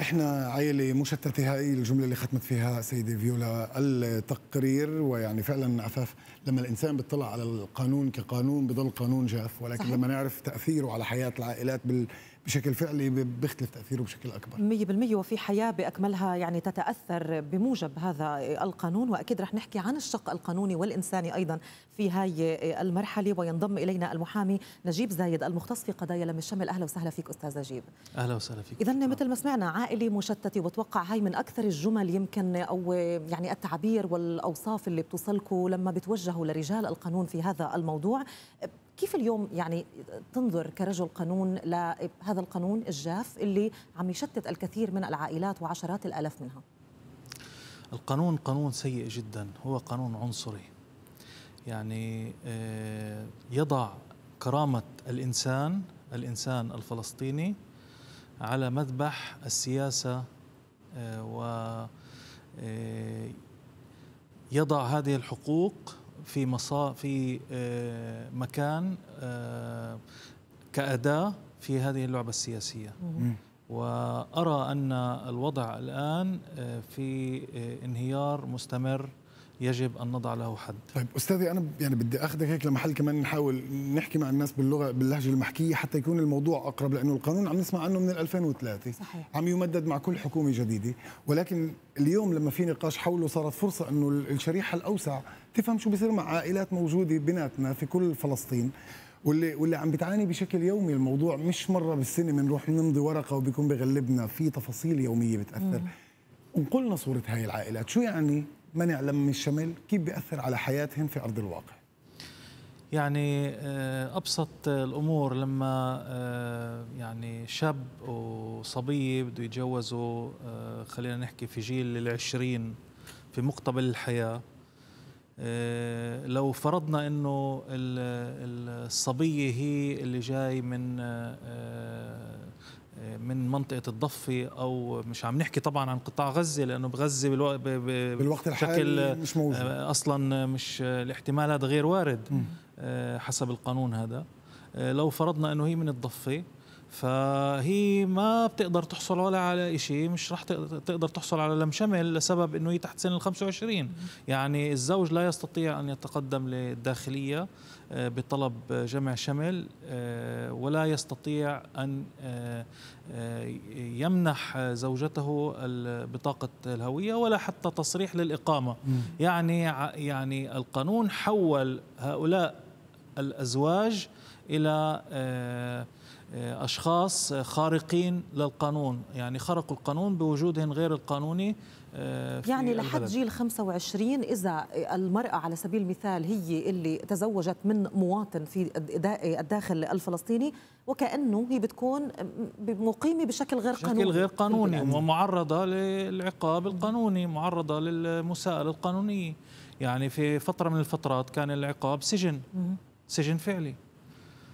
احنا عائله مشتته هاي الجمله اللي ختمت فيها سيده فيولا التقرير ويعني فعلا عفاف لما الانسان بيطلع على القانون كقانون بضل قانون جاف ولكن صحيح. لما نعرف تاثيره على حياه العائلات بال بشكل فعلي بيختلف تاثيره بشكل اكبر 100% وفي حياه باكملها يعني تتاثر بموجب هذا القانون واكيد رح نحكي عن الشق القانوني والانساني ايضا في هاي المرحله وينضم الينا المحامي نجيب زايد المختص في قضايا لم الشمل اهلا وسهلا فيك استاذ نجيب اهلا وسهلا فيك اذا مثل ما سمعنا عائله مشتته واتوقع هاي من اكثر الجمل يمكن او يعني التعبير والاوصاف اللي بتوصلكم لما بتوجهوا لرجال القانون في هذا الموضوع كيف اليوم يعني تنظر كرجل قانون لهذا القانون الجاف اللي عم يشتت الكثير من العائلات وعشرات الآلاف منها القانون قانون سيء جدا هو قانون عنصري يعني آه، يضع كرامة الإنسان الإنسان الفلسطيني على مذبح السياسة آه، و آه، يضع هذه الحقوق في مصا في آه، مكان آه، كأداة في هذه اللعبة السياسية وأرى أن الوضع الآن آه، في انهيار مستمر يجب ان نضع له حد طيب استاذي انا يعني بدي اخذك هيك لمحل كمان نحاول نحكي مع الناس باللغه باللهجه المحكيه حتى يكون الموضوع اقرب لانه القانون عم نسمع عنه من 2003 صحيح. عم يمدد مع كل حكومه جديده ولكن اليوم لما في نقاش حوله صارت فرصه انه الشريحه الاوسع تفهم شو بيصير مع عائلات موجوده بيناتنا في كل فلسطين واللي واللي عم بتعاني بشكل يومي الموضوع مش مره بالسنه بنروح نمضي ورقه وبيكون بغلبنا في تفاصيل يوميه بتاثر انقلنا صوره هاي العائلات شو يعني منع لم الشمل كيف بيأثر على حياتهم في أرض الواقع؟ يعني آه، أبسط الأمور لما آه، يعني شاب وصبية بده يتجوزوا آه، خلينا نحكي في جيل العشرين في مقتبل الحياة لو فرضنا أنه الصبية هي اللي جاي من من منطقه الضفه او مش عم نحكي طبعا عن قطاع غزه لانه بغزه بالوق... ب... ب... بالوقت الحالي مش موجود آه، اصلا مش الاحتمال هذا غير وارد م. آه، حسب القانون هذا آه، لو فرضنا انه هي من الضفه فهي ما بتقدر تحصل ولا على شيء مش رح تقدر تحصل على لم شمل لسبب انه هي تحت سن ال 25 يعني الزوج لا يستطيع ان يتقدم للداخليه آه، بطلب جمع شمل آه، ولا يستطيع ان آه، يمنح زوجته بطاقه الهويه ولا حتى تصريح للاقامه يعني يعني القانون حول هؤلاء الازواج الى أشخاص خارقين للقانون يعني خرقوا القانون بوجودهم غير القانوني آه، يعني لحد جيل 25 إذا المرأة على سبيل المثال هي اللي تزوجت من مواطن في الداخل الفلسطيني وكأنه هي بتكون مقيمة بشكل غير قانوني بشكل غير قانوني يعني ومعرضة للعقاب القانوني معرضة للمساءلة القانونية يعني في فترة من الفترات كان العقاب سجن سجن فعلي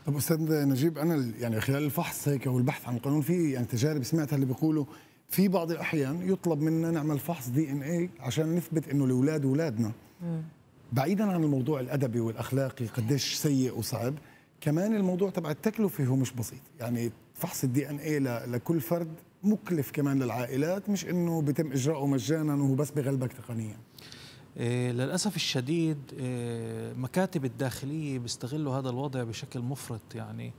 طب استاذ نجيب انا يعني خلال الفحص هيك او البحث عن القانون في يعني تجارب سمعتها اللي بيقولوا في بعض الاحيان يطلب منا نعمل فحص دي ان اي عشان نثبت انه الاولاد اولادنا بعيدا عن الموضوع الادبي والاخلاقي قديش سيء وصعب كمان الموضوع تبع التكلفه هو مش بسيط يعني فحص الدي ان اي لكل فرد مكلف كمان للعائلات مش انه بيتم اجراءه مجانا وهو بس بغلبك تقنيا آه، للأسف الشديد آه، مكاتب الداخلية بيستغلوا هذا الوضع بشكل مفرط يعني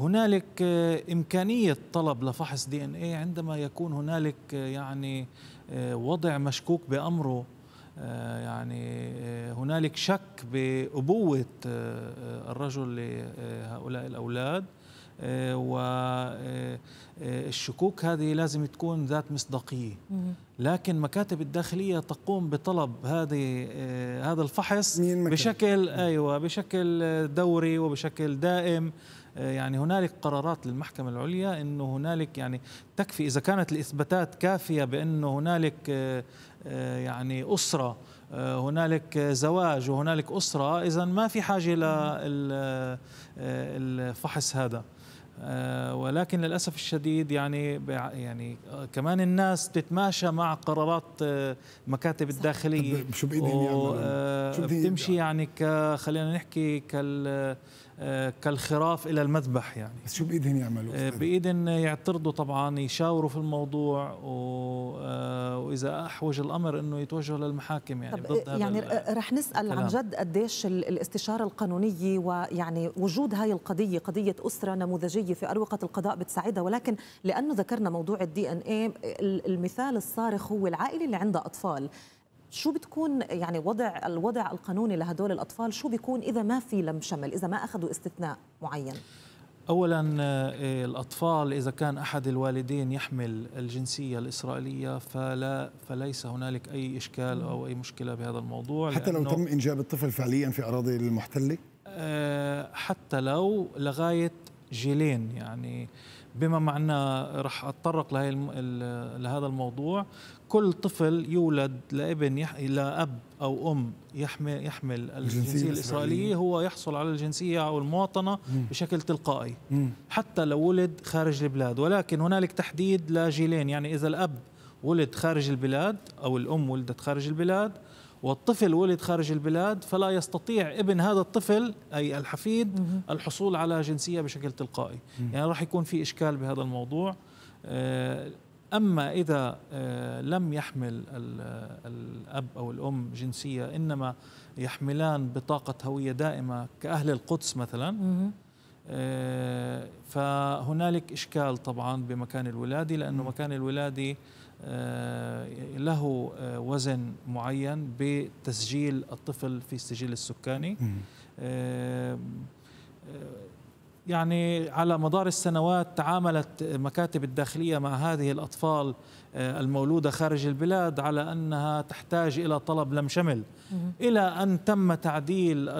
هنالك آه، إمكانية طلب لفحص دي ان إيه عندما يكون هنالك يعني وضع مشكوك بأمره يعني هنالك شك بأبوة الرجل لهؤلاء الأولاد آه، والشكوك آه، آه، هذه لازم تكون ذات مصداقية لكن مكاتب الداخلية تقوم بطلب هذه هذا الفحص بشكل أيوة بشكل دوري وبشكل دائم يعني هنالك قرارات للمحكمة العليا أنه هنالك يعني تكفي إذا كانت الإثباتات كافية بأنه هنالك يعني أسرة هنالك زواج وهنالك أسرة إذا ما في حاجة للفحص هذا آه، ولكن للاسف الشديد يعني يعني آه، كمان الناس تتماشى مع قرارات آه، مكاتب الداخليه شو بايدهم شو بتمشي يعني خلينا نحكي كال آه، كالخراف الى المذبح يعني بس شو بايدهم يعملوا آه، بايدهم يعترضوا طبعا يشاوروا في الموضوع و... آه، واذا احوج الامر انه يتوجهوا للمحاكم يعني طب ضد يعني رح نسال الكلام. عن جد قديش الاستشاره القانونيه ويعني وجود هاي القضيه قضيه اسره نموذجيه في اروقه القضاء بتساعدها ولكن لانه ذكرنا موضوع الدي ان اي المثال الصارخ هو العائله اللي عندها اطفال شو بتكون يعني وضع الوضع القانوني لهدول الأطفال شو بيكون إذا ما في لم شمل إذا ما أخذوا استثناء معين اولا آه، إيه، الاطفال اذا كان احد الوالدين يحمل الجنسيه الاسرائيليه فلا فليس هنالك اي اشكال او اي مشكله بهذا الموضوع حتى لو تم انجاب الطفل فعليا في اراضي المحتله آه، حتى لو لغايه جيلين يعني بما معناه رح اتطرق لهي لهذا الموضوع كل طفل يولد لابن يح... لاب او ام يحمل يحمل الجنسيه الاسرائيليه هو يحصل على الجنسيه او المواطنه مم. بشكل تلقائي مم. حتى لو ولد خارج البلاد ولكن هنالك تحديد لجيلين يعني اذا الاب ولد خارج البلاد او الام ولدت خارج البلاد والطفل ولد خارج البلاد فلا يستطيع ابن هذا الطفل أي الحفيد الحصول على جنسية بشكل تلقائي يعني راح يكون في إشكال بهذا الموضوع آه، أما إذا آه، لم يحمل الأب أو الأم جنسية إنما يحملان بطاقة هوية دائمة كأهل القدس مثلا آه، فهنالك إشكال طبعا بمكان الولاده لأنه مكان الولاده آه، له آه، وزن معين بتسجيل الطفل في السجل السكاني يعني على مدار السنوات تعاملت مكاتب الداخلية مع هذه الأطفال آه، المولودة خارج البلاد على أنها تحتاج إلى طلب لم شمل إلى أن تم تعديل آه،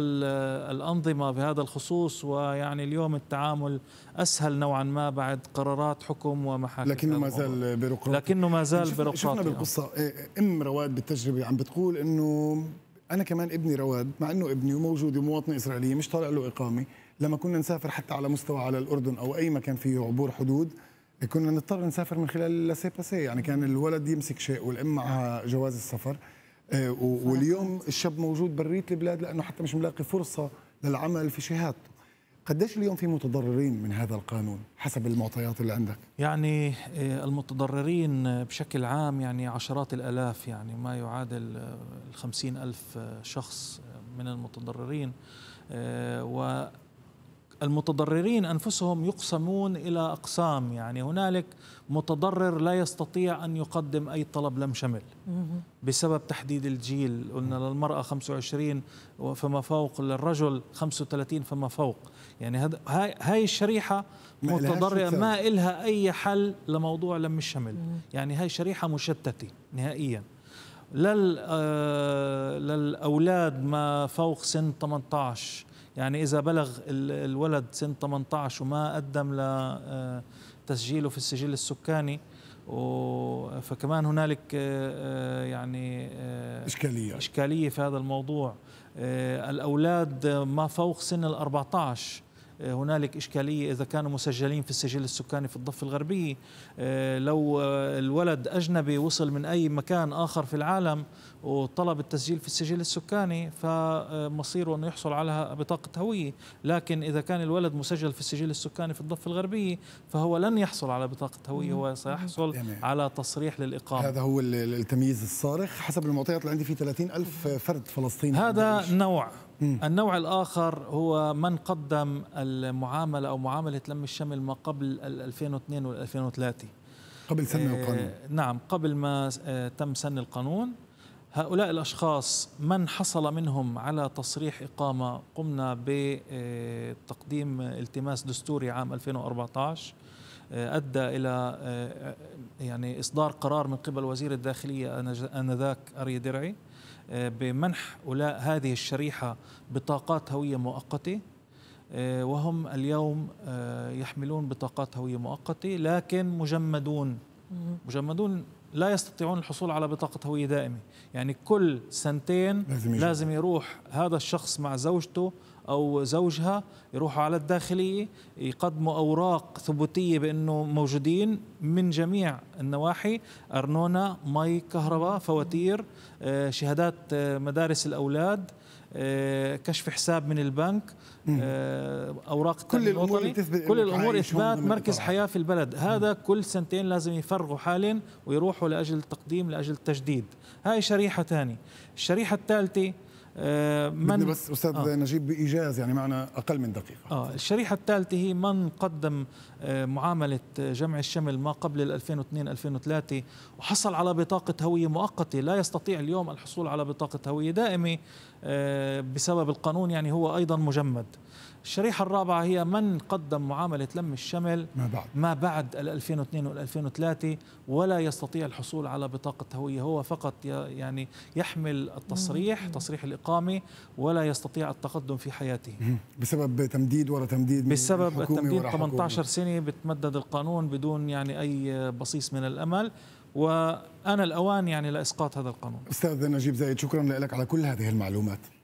الأنظمة بهذا الخصوص ويعني اليوم التعامل أسهل نوعا ما بعد قرارات حكم ومحاكم لكنه ما زال بيروقراطي لكنه ما زال بيروقراطي شفنا بالقصة إيه، إيه، أم رواد بالتجربة عم بتقول أنه أنا كمان ابني رواد مع أنه ابني وموجود ومواطن إسرائيلي مش طالع له إقامة لما كنا نسافر حتى على مستوى على الاردن او اي مكان فيه عبور حدود كنا نضطر نسافر من خلال لاسي باسي يعني كان الولد يمسك شيء والام معها جواز السفر آه، واليوم الشاب موجود بريت البلاد لانه حتى مش ملاقي فرصه للعمل في شهادته قديش اليوم في متضررين من هذا القانون حسب المعطيات اللي عندك؟ يعني آه، المتضررين بشكل عام يعني عشرات الآلاف يعني ما يعادل آه، الخمسين ألف شخص من المتضررين و المتضررين انفسهم يقسمون الى اقسام يعني هنالك متضرر لا يستطيع ان يقدم اي طلب لم شمل بسبب تحديد الجيل قلنا للمراه 25 فما فوق للرجل 35 فما فوق يعني هاي الشريحه متضرره ما إلها اي حل لموضوع لم الشمل يعني هاي شريحه مشتته نهائيا لل آه، للاولاد ما فوق سن 18 يعني إذا بلغ الولد سن 18 وما قدم لتسجيله آه، في السجل السكاني فكمان هنالك آه، آه، يعني إشكالية إشكالية في هذا الموضوع الأولاد ما فوق سن ال 14 هنالك إشكالية إذا كانوا مسجلين في السجل السكاني في الضفة الغربية آه، لو آه، الولد أجنبي وصل من أي مكان آخر في العالم وطلب التسجيل في السجل السكاني فمصيره أنه يحصل على بطاقة هوية لكن إذا كان الولد مسجل في السجل السكاني في الضفة الغربية فهو لن يحصل على بطاقة هوية هو سيحصل على تصريح للإقامة هذا هو التمييز الصارخ حسب المعطيات اللي عندي في 30 ألف فرد فلسطيني هذا نوع النوع الآخر هو من قدم المعاملة أو معاملة لم الشمل ما قبل 2002 وال 2003 قبل سن آه، القانون نعم قبل ما آه، تم سن القانون هؤلاء الأشخاص من حصل منهم على تصريح إقامة قمنا بتقديم آه، التماس دستوري عام 2014 أدى إلى يعني إصدار قرار من قبل وزير الداخلية آنذاك أري درعي آه، بمنح هذه الشريحة بطاقات هوية مؤقتة آه، وهم اليوم آه، يحملون بطاقات هوية مؤقتة لكن مجمدون مجمدون لا يستطيعون الحصول على بطاقة هوية دائمة يعني كل سنتين لازم, لازم يروح هذا الشخص مع زوجته أو زوجها يروحوا على الداخلية يقدموا أوراق ثبوتية بأنه موجودين من جميع النواحي ارنونا مي كهرباء فواتير آه، شهادات آه، مدارس الأولاد آه، كشف حساب من البنك اوراق كل الامور كل الامور اثبات مركز حياه في البلد هذا كل سنتين لازم يفرغوا حالا ويروحوا لاجل التقديم لاجل التجديد هاي شريحه ثانيه الشريحه الثالثه آه، من بس استاذ آه. نجيب بايجاز يعني معنا اقل من دقيقه اه الشريحه الثالثه هي من قدم آه، معامله آه، جمع الشمل ما قبل 2002 2003 وحصل على بطاقه هويه مؤقته لا يستطيع اليوم الحصول على بطاقه هويه دائمه بسبب القانون يعني هو ايضا مجمد الشريحة الرابعة هي من قدم معاملة لم الشمل ما بعد ما بعد 2002 وال 2003 ولا يستطيع الحصول على بطاقة هوية هو فقط يعني يحمل التصريح تصريح الإقامة ولا يستطيع التقدم في حياته بسبب تمديد ورا تمديد بسبب التمديد 18 سنة بتمدد القانون بدون يعني أي بصيص من الأمل وأنا الأوان يعني لإسقاط هذا القانون أستاذ نجيب زايد شكرا لك على كل هذه المعلومات